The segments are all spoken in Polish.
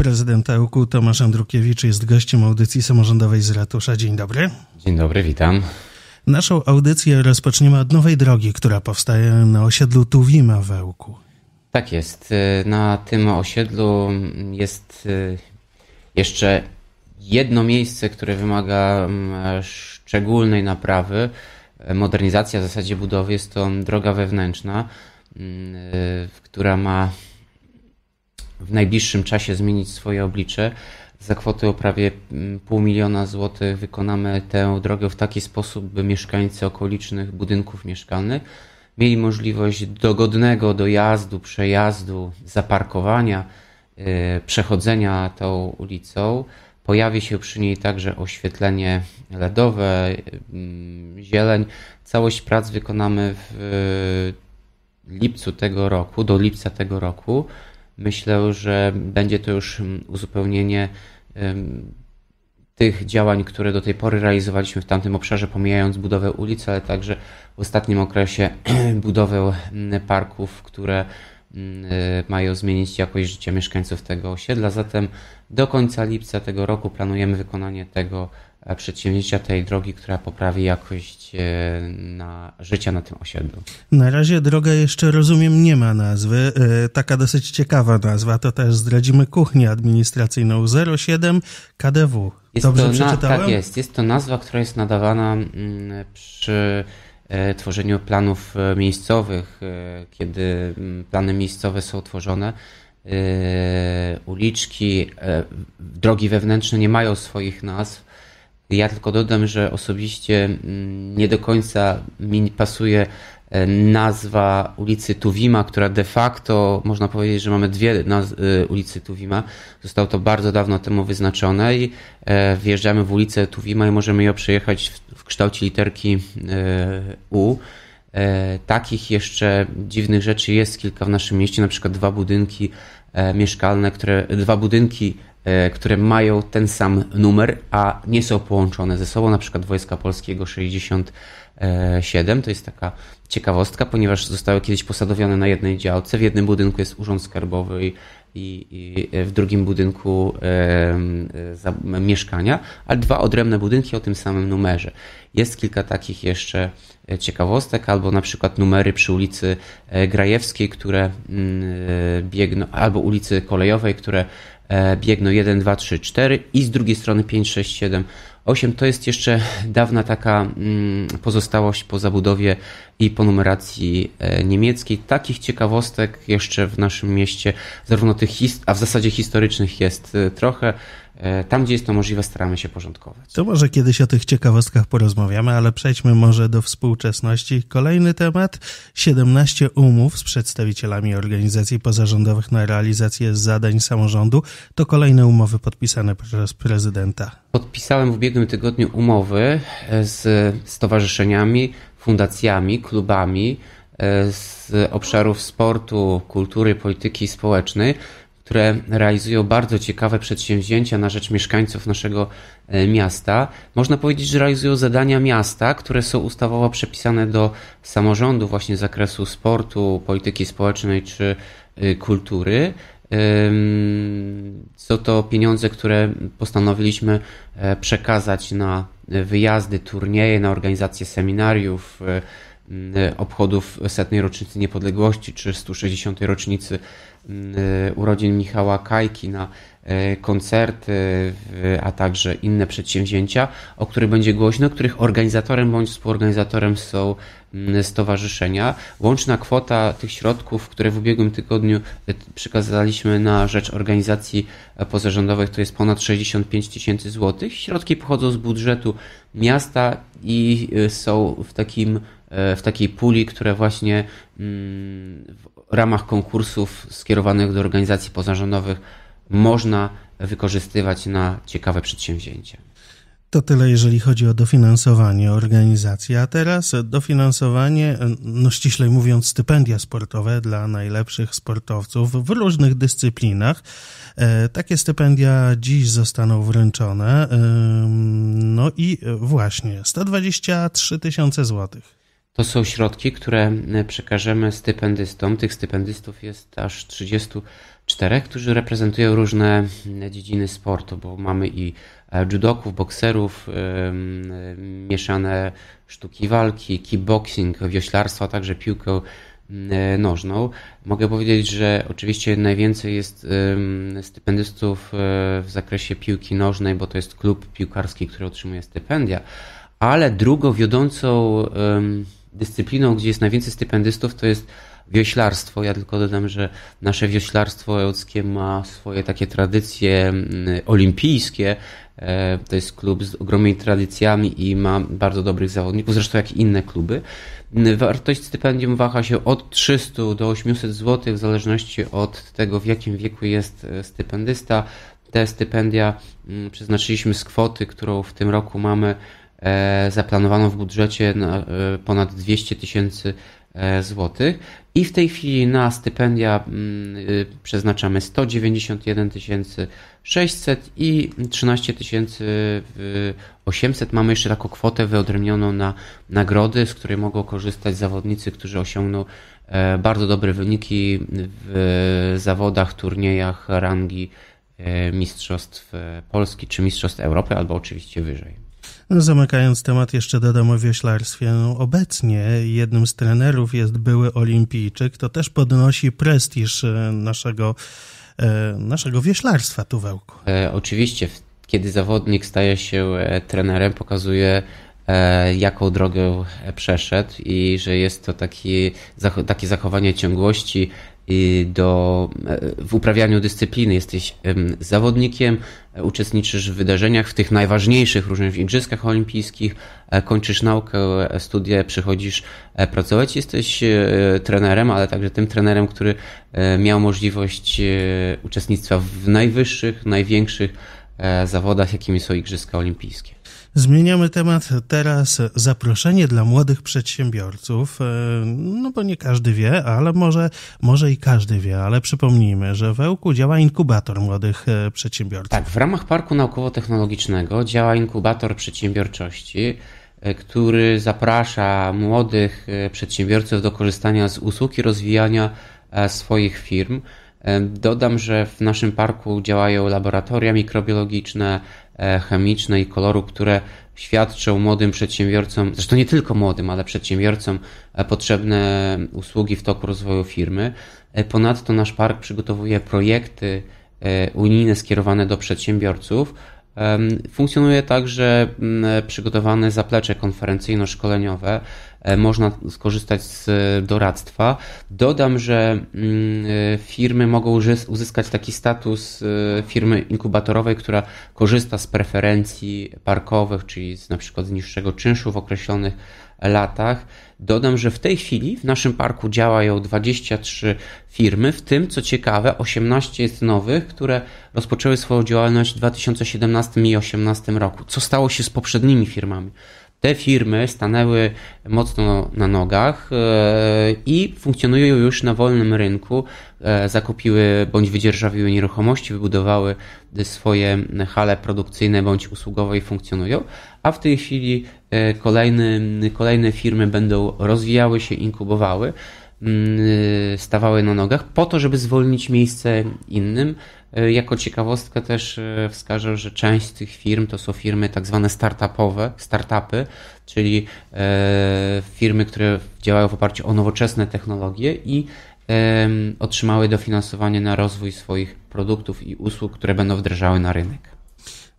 Prezydent AUKU e Tomasz Andrukiewicz jest gościem audycji samorządowej z ratusza. Dzień dobry. Dzień dobry, witam. Naszą audycję rozpoczniemy od nowej drogi, która powstaje na osiedlu Tuwima w Ełku. Tak jest. Y, na tym osiedlu jest y, jeszcze jedno miejsce, które wymaga mm, szczególnej naprawy. Modernizacja w zasadzie budowy jest to droga wewnętrzna, mm, y, która ma w najbliższym czasie zmienić swoje oblicze. Za kwotę o prawie mm, pół miliona złotych wykonamy tę drogę w taki sposób, by mieszkańcy okolicznych budynków mieszkalnych mieli możliwość dogodnego dojazdu, przejazdu, zaparkowania, yy, przechodzenia tą ulicą. Pojawi się przy niej także oświetlenie LEDowe, yy, zieleń. Całość prac wykonamy w yy, lipcu tego roku, do lipca tego roku myślę, że będzie to już mm, uzupełnienie tych działań, które do tej pory realizowaliśmy w tamtym obszarze, pomijając budowę ulic, ale także w ostatnim okresie budowę mm, parków, które mm, y, mają zmienić jakość życia mieszkańców tego osiedla. Zatem do końca lipca tego roku planujemy wykonanie tego E, przedsięwzięcia tej drogi, która poprawi jakość e, na, życia na tym osiedlu. Na razie droga jeszcze, rozumiem, nie ma nazwy. E, taka dosyć ciekawa nazwa, to też zdradzimy kuchnię administracyjną 07 KDW. Jest Dobrze to, przeczytałem? tak jest, jest to nazwa, która jest nadawana mm, przy tworzeniu planów miejscowych, kiedy mm, plany miejscowe są tworzone uliczki, drogi wewnętrzne nie mają swoich nazw, ja tylko dodam, że osobiście mm, nie do końca mi pasuje e, nazwa ulicy Tuwima, która de facto można powiedzieć, że mamy dwie ulice ulicy Tuwima. Zostało to bardzo dawno temu wyznaczone i e, wjeżdżamy w ulicę Tuwima i możemy ją przejechać w, w kształcie literki e, U. Takich jeszcze dziwnych rzeczy jest kilka w naszym mieście, na przykład dwa budynki mieszkalne, które dwa budynki E, które mają ten sam numer, a nie są połączone ze sobą, na przykład Wojska Polskiego 67. To jest taka ciekawostka, ponieważ zostały kiedyś posadowione na jednej działce. W jednym budynku jest Urząd Skarbowy i, i, i w drugim budynku e, za, mieszkania, ale dwa odrębne budynki o tym samym numerze. Jest kilka takich jeszcze e, ciekawostek, albo na przykład numery przy ulicy e, Grajewskiej, które mm, biegną, albo ulicy Kolejowej, które E, biegną 1, 2, 3, 4 i z drugiej strony 5, 6, 7, 8. To jest jeszcze dawna taka mm, pozostałość po zabudowie i po numeracji e, niemieckiej. Takich ciekawostek jeszcze w naszym mieście, zarówno tych, a w zasadzie historycznych jest e, trochę. E, tam, gdzie jest to możliwe, staramy się porządkować. To może kiedyś o tych ciekawostkach porozmawiamy, ale przejdźmy może do współczesności. Kolejny temat: 17 umów z przedstawicielami organizacji pozarządowych na realizację zadań samorządu. To kolejne umowy podpisane przez prezydenta. Podpisałem w ubiegłym tygodniu umowy e, z stowarzyszeniami, fundacjami, klubami e, z obszarów sportu, kultury, polityki społecznej, które realizują bardzo ciekawe przedsięwzięcia na rzecz mieszkańców naszego e, miasta. Można powiedzieć, że realizują zadania miasta, które są ustawowo przepisane do samorządu właśnie z zakresu sportu, polityki społecznej czy e, kultury. Są to pieniądze, które postanowiliśmy e, przekazać na wyjazdy, turnieje, na organizację seminariów, Mm, e, obchodów setnej rocznicy niepodległości czy 160. rocznicy mm, e, urodzin Michała Kajki na e, koncerty, a także inne przedsięwzięcia, o których będzie głośno, których organizatorem bądź współorganizatorem są mm, stowarzyszenia. Łączna kwota tych środków, które w ubiegłym tygodniu przekazaliśmy na rzecz organizacji pozarządowych, to jest ponad 65 tysięcy złotych. Środki pochodzą z budżetu miasta i są w takim E, w takiej puli, które właśnie mm, w ramach konkursów skierowanych do organizacji pozarządowych można wykorzystywać na ciekawe przedsięwzięcia. To tyle, jeżeli chodzi o dofinansowanie organizacji. A teraz dofinansowanie, no ściślej mówiąc, stypendia sportowe dla najlepszych sportowców w różnych dyscyplinach. E, takie stypendia dziś zostaną wręczone. No i właśnie 123 tysiące złotych. To są środki, które e, przekażemy stypendystom. Tych stypendystów jest aż 34, którzy reprezentują różne mm, dziedziny sportu, bo mamy i e, judoków, bokserów, mieszane sztuki walki, kickboxing, wioślarstwa, także piłkę mm, e, nożną. Mogę powiedzieć, że oczywiście najwięcej jest stypendystów w zakresie piłki nożnej, bo to jest klub piłkarski, który otrzymuje stypendia, ale drugą wiodącą dyscypliną, gdzie jest najwięcej stypendystów, to jest wioślarstwo. Ja tylko dodam, że nasze wioślarstwo ełckie ma swoje takie tradycje mm, olimpijskie. E, to jest klub z ogromnymi tradycjami i ma bardzo dobrych zawodników, zresztą jak i inne kluby. Mm, wartość stypendium waha się od 300 do 800 zł, w zależności od tego, w jakim wieku jest e, stypendysta. Te stypendia mm, przeznaczyliśmy z kwoty, którą w tym roku mamy E, zaplanowano w budżecie e, ponad 200 tysięcy e, złotych i w tej chwili na stypendia mm, y, przeznaczamy 191 600 i 13 800. Mamy jeszcze taką kwotę wyodrębnioną na nagrody, z której mogą korzystać zawodnicy, którzy osiągną bardzo dobre wyniki w zawodach, turniejach rangi Mistrzostw Polski czy Mistrzostw Europy albo oczywiście wyżej. Zamykając temat, jeszcze dodam o wioślarstwie. No, obecnie jednym z trenerów jest były olimpijczyk. To też podnosi prestiż e, naszego, e, naszego wioślarstwa, tu E, oczywiście, kiedy zawodnik staje się e, trenerem, pokazuje jaką drogę przeszedł i że jest to taki, takie zachowanie ciągłości do, e, w uprawianiu dyscypliny. Jesteś zawodnikiem, e, uczestniczysz w wydarzeniach, w tych najważniejszych, różnych igrzyskach olimpijskich, e, kończysz naukę, studia, przychodzisz pracować. Jesteś trenerem, ale także tym trenerem, który miał możliwość uczestnictwa w najwyższych, największych E, zawodach, jakimi są Igrzyska Olimpijskie. Zmieniamy temat. Teraz zaproszenie dla młodych przedsiębiorców. E, no bo nie każdy wie, ale może, może i każdy wie, ale przypomnijmy, że w Ełku działa inkubator młodych e, przedsiębiorców. Tak, w ramach Parku Naukowo-Technologicznego działa inkubator przedsiębiorczości, który zaprasza młodych przedsiębiorców do korzystania z usług i rozwijania swoich firm. Dodam, że w naszym parku działają laboratoria mikrobiologiczne, e, chemiczne i koloru, które świadczą młodym przedsiębiorcom, zresztą nie tylko młodym, ale przedsiębiorcom e, potrzebne usługi w toku rozwoju firmy. E, ponadto nasz park przygotowuje projekty unijne skierowane do przedsiębiorców. Funkcjonuje także przygotowane zaplecze konferencyjno-szkoleniowe, E, można skorzystać z e, doradztwa. Dodam, że mm, e, firmy mogą uzyskać taki status firmy inkubatorowej, która korzysta z preferencji parkowych, czyli z, na przykład z niższego czynszu w określonych latach. Dodam, że w tej chwili w naszym parku działają 23 firmy, w tym co ciekawe 18 jest nowych, które rozpoczęły swoją działalność w 2017 i 2018 roku. Co stało się z poprzednimi firmami? te firmy stanęły mocno na nogach e, i funkcjonują już na wolnym rynku. E, zakupiły bądź wydzierżawiły nieruchomości, wybudowały swoje hale produkcyjne bądź usługowe i funkcjonują. A w tej chwili e, kolejny, kolejne firmy będą rozwijały się, inkubowały. Y, stawały na nogach po to, żeby zwolnić miejsce innym. Y, jako ciekawostkę też y, wskażę, że część z tych firm to są firmy tak zwane startupowe, startupy, czyli firmy, które działają w oparciu o nowoczesne technologie i otrzymały dofinansowanie na rozwój swoich produktów i usług, które będą wdrażały na rynek.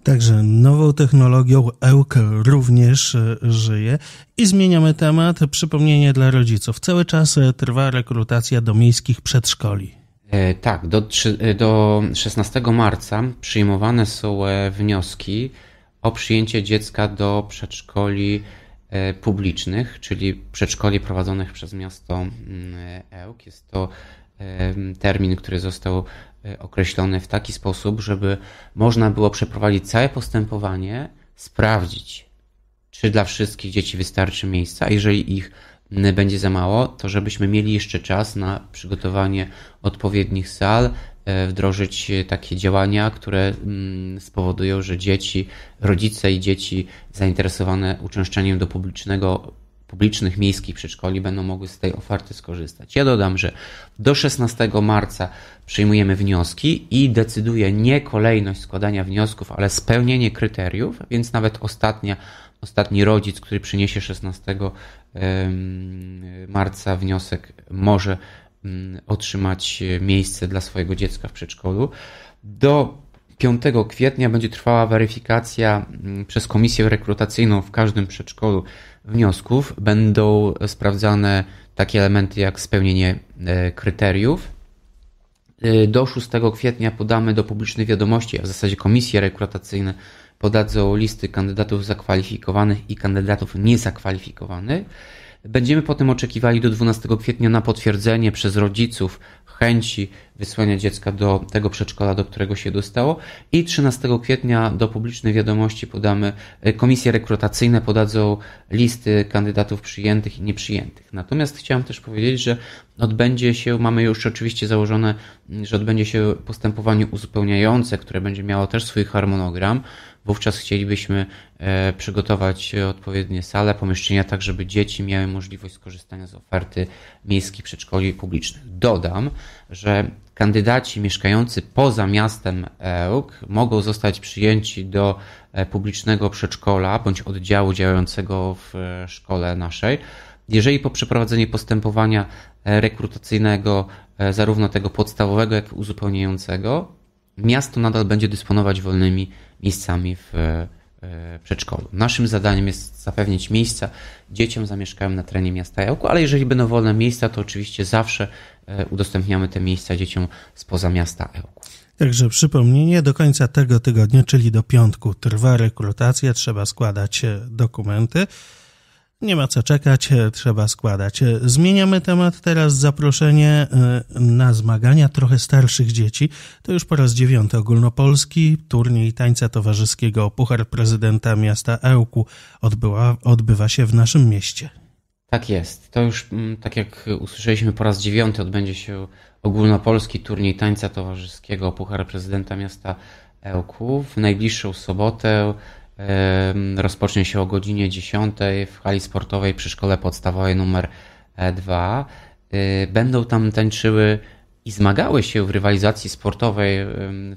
Także nową technologią Ełkę również e, żyje. I zmieniamy temat. Przypomnienie dla rodziców. Cały czas e, trwa rekrutacja do miejskich przedszkoli. E, tak, do, do 16 marca przyjmowane są wnioski o przyjęcie dziecka do przedszkoli publicznych, czyli przedszkoli prowadzonych przez miasto mm, Ełk. Jest to termin, który został E, określone w taki sposób, żeby można było przeprowadzić całe postępowanie, sprawdzić, czy dla wszystkich dzieci wystarczy miejsca, a jeżeli ich będzie za mało, to żebyśmy mieli jeszcze czas na przygotowanie odpowiednich sal, e, wdrożyć e, takie działania, które spowodują, że dzieci, rodzice i dzieci zainteresowane uczęszczaniem do publicznego publicznych miejskich przedszkoli będą mogły z tej oferty skorzystać. Ja dodam, że do 16 marca przyjmujemy wnioski i decyduje nie kolejność składania wniosków, ale spełnienie kryteriów, więc nawet ostatnia, ostatni rodzic, który przyniesie 16 marca wniosek, może mm, otrzymać e, miejsce dla swojego dziecka w przedszkolu. Do 5 kwietnia będzie trwała weryfikacja mm, przez komisję rekrutacyjną w każdym przedszkolu wniosków będą sprawdzane takie elementy jak spełnienie e, kryteriów. E, do 6 kwietnia podamy do publicznej wiadomości, a w zasadzie komisje rekrutacyjne podadzą listy kandydatów zakwalifikowanych i kandydatów niezakwalifikowanych. Będziemy potem oczekiwali do 12 kwietnia na potwierdzenie przez rodziców chęci wysłania dziecka do tego przedszkola, do którego się dostało. I 13 kwietnia do publicznej wiadomości podamy, e, komisje rekrutacyjne podadzą listy kandydatów przyjętych i nieprzyjętych. Natomiast chciałem też powiedzieć, że odbędzie się, mamy już oczywiście założone, że odbędzie się postępowanie uzupełniające, które będzie miało też swój harmonogram. Wówczas chcielibyśmy e, przygotować odpowiednie sale, pomieszczenia, tak żeby dzieci miały możliwość skorzystania z oferty miejskiej przedszkoli publicznych. Dodam, że kandydaci mieszkający poza miastem Ełk mogą zostać przyjęci do e, publicznego przedszkola bądź oddziału działającego w e, szkole naszej, jeżeli po przeprowadzeniu postępowania e, rekrutacyjnego, zarówno tego podstawowego, jak i uzupełniającego, miasto nadal będzie dysponować wolnymi miejscami w E, przedszkolu. Naszym zadaniem jest zapewnić miejsca dzieciom zamieszkałym na terenie miasta Jałku, ale jeżeli będą wolne miejsca, to oczywiście zawsze e, udostępniamy te miejsca dzieciom spoza miasta Jałku. Także przypomnienie, do końca tego tygodnia, czyli do piątku, trwa rekrutacja, trzeba składać e, dokumenty. Nie ma co czekać, e, trzeba składać. E, zmieniamy temat teraz. Zaproszenie e, na zmagania trochę starszych dzieci. To już po raz dziewiąty ogólnopolski turniej tańca towarzyskiego Puchar Prezydenta Miasta Ełku odbyła, odbywa się w naszym mieście. Tak jest. To już, mm, tak jak usłyszeliśmy, po raz dziewiąty odbędzie się ogólnopolski turniej tańca towarzyskiego Puchar Prezydenta Miasta Ełku w najbliższą sobotę rozpocznie się o godzinie 10 w hali sportowej przy szkole podstawowej numer 2. E y, będą tam tańczyły i zmagały się w rywalizacji sportowej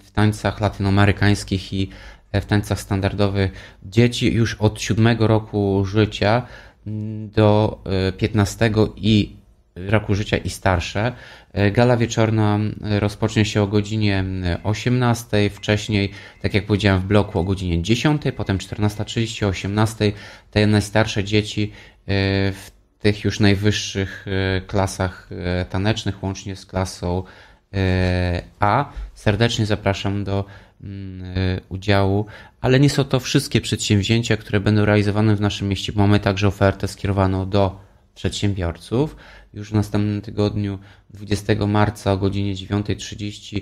w tańcach latynoamerykańskich i e, w tańcach standardowych dzieci już od 7 roku życia mm, do 15 e, i roku życia i starsze. E, gala wieczorna e, rozpocznie się o godzinie 18, e, wcześniej, tak jak powiedziałem, w bloku o godzinie 10, potem 14.30, 18. Te najstarsze dzieci w tych już najwyższych klasach tanecznych, łącznie z klasą A. Serdecznie zapraszam do mm, udziału, ale nie są to wszystkie przedsięwzięcia, które będą realizowane w naszym mieście. Mamy także ofertę skierowaną do przedsiębiorców. Już w następnym tygodniu 20 marca o godzinie 9.30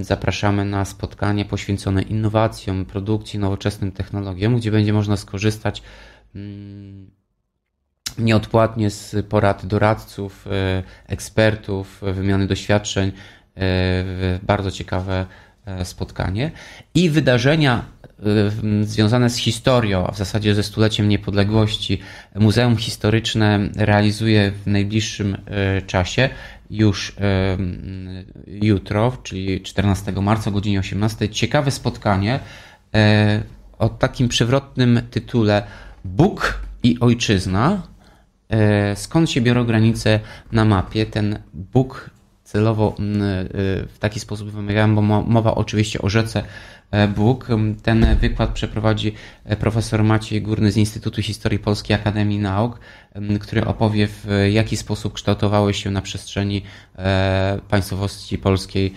zapraszamy na spotkanie poświęcone innowacjom, produkcji, nowoczesnym technologiom, gdzie będzie można skorzystać mm, nieodpłatnie z porad doradców, e, ekspertów, wymiany doświadczeń. E, bardzo ciekawe e, spotkanie. I wydarzenia Y, związane z historią, a w zasadzie ze stuleciem niepodległości, Muzeum Historyczne realizuje w najbliższym y, czasie już y, jutro, czyli 14 marca o godzinie 18, ciekawe spotkanie o takim przewrotnym tytule Bóg i Ojczyzna. Skąd się biorą granice na mapie? Ten Bóg celowo mm, y, w taki sposób wymawiałem, bo mowa oczywiście o rzece e, Bóg. Mm, ten wykład przeprowadzi e, profesor Maciej Górny z Instytutu Historii Polskiej Akademii Nauk, mm, który opowie w jaki sposób kształtowały się na przestrzeni e, państwowości polskiej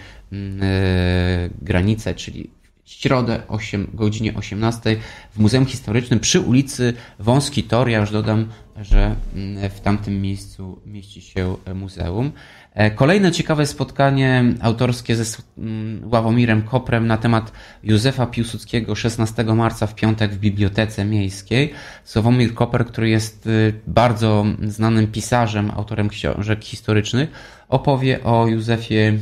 granice, czyli środę godzinie 18 w Muzeum Historycznym przy ulicy Wąski Tor, ja już dodam że mm, w tamtym miejscu mieści się e, muzeum. E, kolejne ciekawe spotkanie autorskie ze Ławomirem Koprem na temat Józefa Piłsudskiego 16 marca w piątek w Bibliotece Miejskiej. Sławomir Koper, który jest y, bardzo znanym pisarzem, autorem książek historycznych, opowie o Józefie y,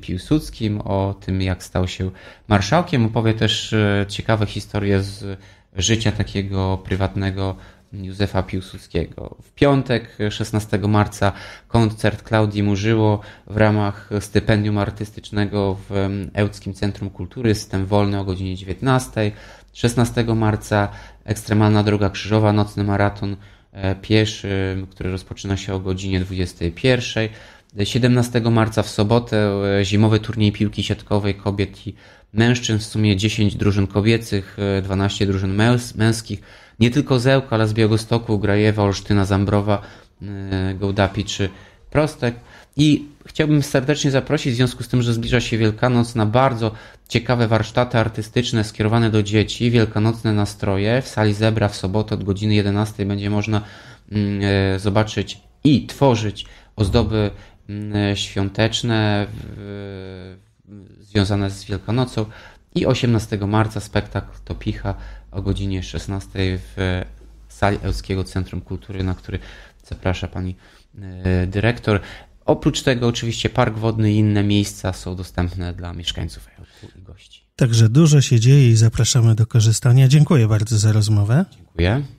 Piłsudskim, o tym jak stał się marszałkiem. Opowie też y, ciekawe historie z życia takiego prywatnego Józefa Piłsudskiego. W piątek 16 marca koncert Klaudii Murzyło w ramach stypendium artystycznego w Ełckim Centrum Kultury, system wolny o godzinie 19. 16 marca Ekstremalna Droga Krzyżowa, nocny maraton e, pieszy, który rozpoczyna się o godzinie 21. 17 marca w sobotę e, zimowy turniej piłki siatkowej kobiet i mężczyzn, w sumie 10 drużyn kobiecych, 12 e, drużyn męs męskich. Nie tylko Zełka, ale z Białegostoku, Grajewa, Olsztyna, Zambrowa, e, Gołdapi czy Prostek. I chciałbym serdecznie zaprosić, w związku z tym, że zbliża się Wielkanoc, na bardzo ciekawe warsztaty artystyczne skierowane do dzieci, wielkanocne nastroje. W sali Zebra w sobotę od godziny 11 będzie można mm, zobaczyć i tworzyć ozdoby E, świąteczne w, związane z Wielkanocą i 18 marca spektakl Topicha o godzinie 16 w sali Elskiego Centrum Kultury, na który zaprasza pani e, dyrektor. Oprócz tego oczywiście park wodny i inne miejsca są dostępne dla mieszkańców Ełku i gości. Także dużo się dzieje i zapraszamy do korzystania. Dziękuję bardzo za rozmowę. Dziękuję.